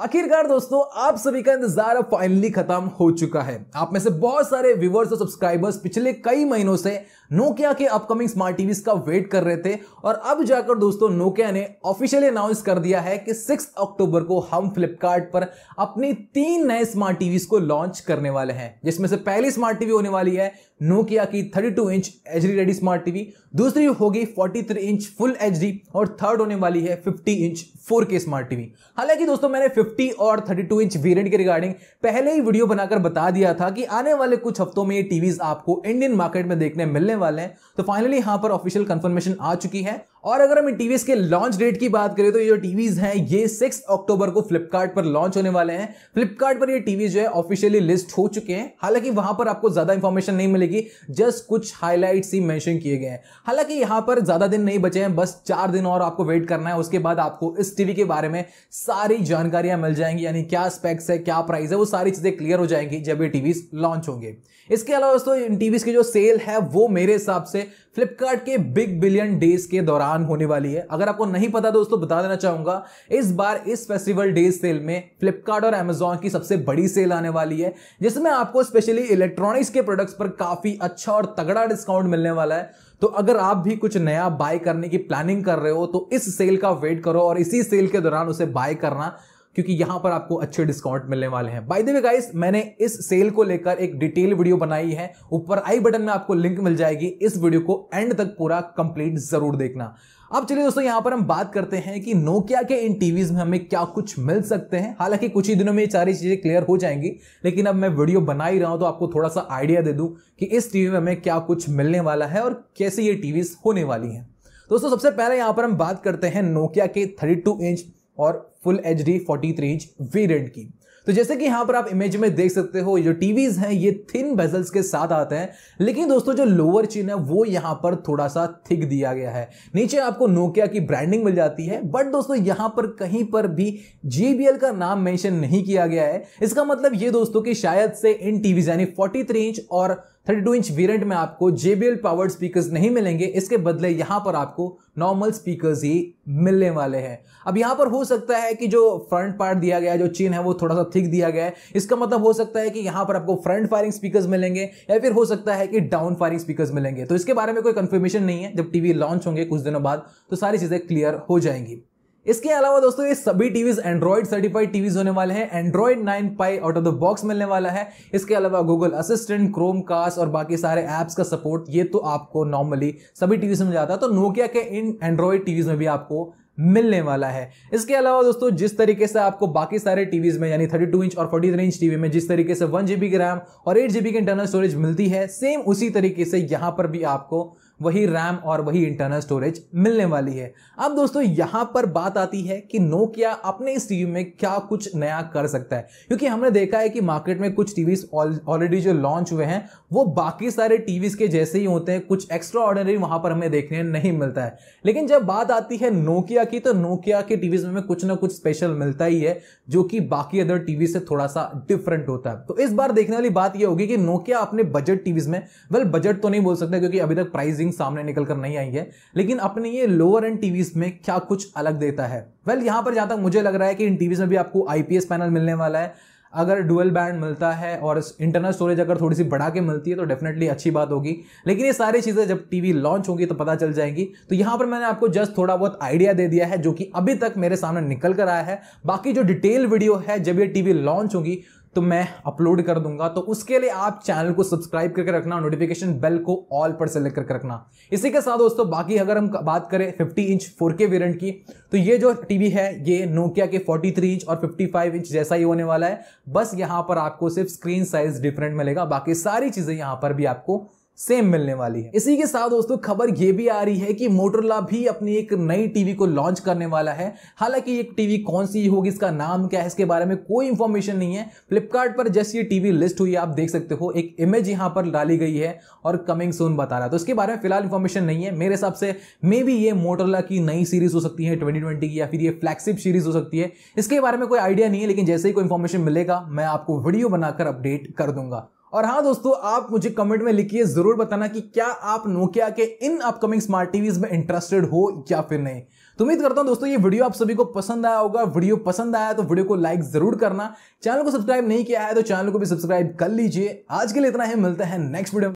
आखिरकार दोस्तों आप सभी का इंतजार फाइनली खत्म हो चुका है आप में से बहुत सारे व्यूवर्स और सब्सक्राइबर्स पिछले कई महीनों से नोकिया के अपकमिंग स्मार्ट टीवी का वेट कर रहे थे और अब जाकर दोस्तों नोकिया ने ऑफिशियली अनाउंस कर दिया है कि 6 अक्टूबर को हम फ्लिपकार्ट पर अपनी तीन नए स्मार्ट टीवी को लॉन्च करने वाले हैं जिसमें से पहली स्मार्ट टीवी होने वाली है नोकिया की thirty inch H ready smart TV दूसरी होगी फोर्टी इंच फुल एच और थर्ड होने वाली है fifty inch four smart TV हालांकि दोस्तों मैंने 50 और 32 इंच वेरिएंट के रिगार्डिंग पहले ही वीडियो बनाकर बता दिया था कि आने वाले कुछ हफ्तों में ये टीवीज आपको इंडियन मार्केट में देखने मिलने वाले हैं तो फाइनली यहां पर ऑफिशियल कंफर्मेशन आ चुकी है और अगर हम टीवीएस के लॉन्च डेट की बात करें तो ये जो टीवीज हैं ये सिक्स अक्टूबर को फ्लिपकार्ट पर लॉन्च होने वाले हैं फ्लिपकार्ट पर ये टीवी जो है ऑफिशियली लिस्ट हो चुके हैं हालांकि वहां पर आपको ज्यादा इंफॉर्मेशन नहीं मिलेगी जस्ट कुछ हाईलाइट्स ही मेंशन किए गए हैं हालांकि यहां पर ज्यादा दिन नहीं बचे हैं बस चार दिन और आपको वेट करना है उसके बाद आपको इस टीवी के बारे में सारी जानकारियां मिल जाएंगी यानी क्या स्पेक्स है क्या प्राइस है वो सारी चीजें क्लियर हो जाएंगी जब ये टीवीज लॉन्च होंगे इसके अलावा दोस्तों टीवीज की जो सेल है वो मेरे हिसाब से फ्लिपकार्ट के बिग बिलियन डेज के दौरान उड़ान होने वाली है अगर आपको नहीं पता दोस्तों बता देना चाहूंगा इस बार इस फेस्टिवल डे सेल में फ्लिपकार्ट और अमेजोन की सबसे बड़ी सेल आने वाली है जिसमें आपको स्पेशली इलेक्ट्रॉनिक्स के प्रोडक्ट्स पर काफ़ी अच्छा और तगड़ा डिस्काउंट मिलने वाला है तो अगर आप भी कुछ नया बाय करने की प्लानिंग कर रहे हो तो इस सेल का वेट करो और इसी सेल के दौरान उसे बाय करना क्योंकि यहां पर आपको अच्छे डिस्काउंट मिलने वाले हैं बाय द वे गाइस मैंने इस सेल को लेकर एक डिटेल वीडियो बनाई है ऊपर आई बटन में आपको लिंक मिल जाएगी इस वीडियो को एंड तक पूरा कंप्लीट जरूर देखना अब चलिए दोस्तों यहाँ पर हम बात करते हैं कि नोकिया के इन टीवीज में हमें क्या कुछ मिल सकते हैं हालांकि कुछ ही दिनों में ये सारी चीज़ें क्लियर हो जाएंगी लेकिन अब मैं वीडियो बना ही रहा हूं तो आपको थोड़ा सा आइडिया दे दूं कि इस टीवी में हमें क्या कुछ मिलने वाला है और कैसे ये टीवीज होने वाली है दोस्तों सबसे पहले यहाँ पर हम बात करते हैं नोकिया के थर्टी इंच और full H D forty three inch variant की तो जैसे कि यहां पर आप इमेज में देख सकते हो जो टीवीज हैं ये थिन बेजल्स के साथ आते हैं लेकिन दोस्तों जो लोअर चिन है वो यहां पर थोड़ा सा थिक दिया गया है नीचे आपको नोकिया की ब्रांडिंग मिल जाती है बट दोस्तों यहां पर कहीं पर भी जीबीएल का नाम मेंशन नहीं किया गया है इसका मतलब ये दोस्तों कि शायद से इन टीवीज यानी फोर्टी इंच और 32 इंच वेरिएंट में आपको JBL पावर्ड स्पीकर्स नहीं मिलेंगे इसके बदले यहाँ पर आपको नॉर्मल स्पीकर्स ही मिलने वाले हैं अब यहाँ पर हो सकता है कि जो फ्रंट पार्ट दिया गया है जो चेन है वो थोड़ा सा थिक दिया गया है इसका मतलब हो सकता है कि यहाँ पर आपको फ्रंट फायरिंग स्पीकर्स मिलेंगे या फिर हो सकता है कि डाउन फायरिंग स्पीकर्स मिलेंगे तो इसके बारे में कोई कंफर्मेशन नहीं है जब टीवी लॉन्च होंगे कुछ दिनों बाद तो सारी चीज़ें क्लियर हो जाएंगी इसके अलावा दोस्तों ये सभी टीवीज एंड्रॉइड सर्टिफाइड टीवीज होने वाले हैं Android nine pie out of the box मिलने वाला है इसके अलावा गूगल असिस्टेंट क्रोम कास्ट और बाकी सारे एप्स का सपोर्ट ये तो आपको नॉर्मली सभी टीवीज में जाता है तो नोकिया के इन एंड्रॉइड टीवीज में भी आपको मिलने वाला है इसके अलावा दोस्तों जिस तरीके से आपको बाकी सारे टीवीज में यानी टू इंच और थ्री इंच टीवी में जिस तरीके से वन जीबी की रैम और एट जीबी की इंटरनल स्टोरेज मिलती है सेम उसी तरीके से यहां पर भी आपको वही रैम और वही इंटरनल स्टोरेज मिलने वाली है अब दोस्तों यहां पर बात आती है कि नोकिया अपने इस टीवी में क्या कुछ नया कर सकता है क्योंकि हमने देखा है कि मार्केट में कुछ टीवी ऑलरेडी जो लॉन्च हुए हैं वो बाकी सारे टीवीज के जैसे ही होते हैं कुछ एक्स्ट्रा ऑर्डनरी वहां पर हमें देखने नहीं मिलता है लेकिन जब बात आती है नोकिया की तो नोकिया के टीवीज में कुछ ना कुछ स्पेशल मिलता ही है जो कि बाकी अदर टीवी से थोड़ा सा डिफरेंट होता है तो इस बार देखने वाली बात यह होगी कि नोकिया अपने बजट टीवीज में वेल बजट तो नहीं बोल सकते क्योंकि अभी तक प्राइसिंग थिंग्स सामने निकल कर नहीं आई है लेकिन अपने ये लोअर एंड टीवीज में क्या कुछ अलग देता है वेल well, यहां पर जहां तक मुझे लग रहा है कि इन टीवीज में भी आपको आईपीएस पैनल मिलने वाला है अगर डुअल बैंड मिलता है और इंटरनल स्टोरेज अगर थोड़ी सी बढ़ा के मिलती है तो डेफिनेटली अच्छी बात होगी लेकिन ये सारी चीज़ें जब टीवी लॉन्च होंगी तो पता चल जाएंगी तो यहाँ पर मैंने आपको जस्ट थोड़ा बहुत आइडिया दे दिया है जो कि अभी तक मेरे सामने निकल कर आया है बाकी जो डिटेल वीडियो है जब ये टीवी लॉन्च होगी तो मैं अपलोड कर दूंगा तो उसके लिए आप चैनल को सब्सक्राइब करके रखना नोटिफिकेशन बेल को ऑल पर सेलेक्ट करके रखना इसी के साथ दोस्तों बाकी अगर हम बात करें 50 इंच 4K वेरिएंट की तो ये जो टीवी है ये नोकिया के 43 इंच और 55 इंच जैसा ही होने वाला है बस यहाँ पर आपको सिर्फ स्क्रीन साइज डिफरेंट मिलेगा बाकी सारी चीज़ें यहाँ पर भी आपको सेम मिलने वाली है इसी के साथ दोस्तों खबर यह भी आ रही है कि मोटरला भी अपनी एक नई टीवी को लॉन्च करने वाला है हालांकि एक टीवी कौन सी होगी इसका नाम क्या है इसके बारे में कोई इंफॉर्मेशन नहीं है फ्लिपकार्ट पर जैसे ये टीवी लिस्ट हुई आप देख सकते हो एक इमेज यहां पर डाली गई है और कमिंग सोन बता रहा है तो इसके बारे में फिलहाल इंफॉर्मेशन नहीं है मेरे हिसाब से मे बी ये मोटरला की नई सीरीज हो सकती है ट्वेंटी की या फिर ये फ्लैगशिप सीरीज हो सकती है इसके बारे में कोई आइडिया नहीं है लेकिन जैसे ही कोई इंफॉर्मेशन मिलेगा मैं आपको वीडियो बनाकर अपडेट कर दूंगा और हाँ दोस्तों आप मुझे कमेंट में लिखिए जरूर बताना कि क्या आप नोकिया के इन अपकमिंग स्मार्ट टीवीज में इंटरेस्टेड हो या फिर नहीं तो उम्मीद करता हूं दोस्तों ये वीडियो आप सभी को पसंद आया होगा वीडियो पसंद आया तो वीडियो को लाइक जरूर करना चैनल को सब्सक्राइब नहीं किया है तो चैनल को भी सब्सक्राइब कर लीजिए आज के लिए इतना ही मिलता है नेक्स्ट वीडियो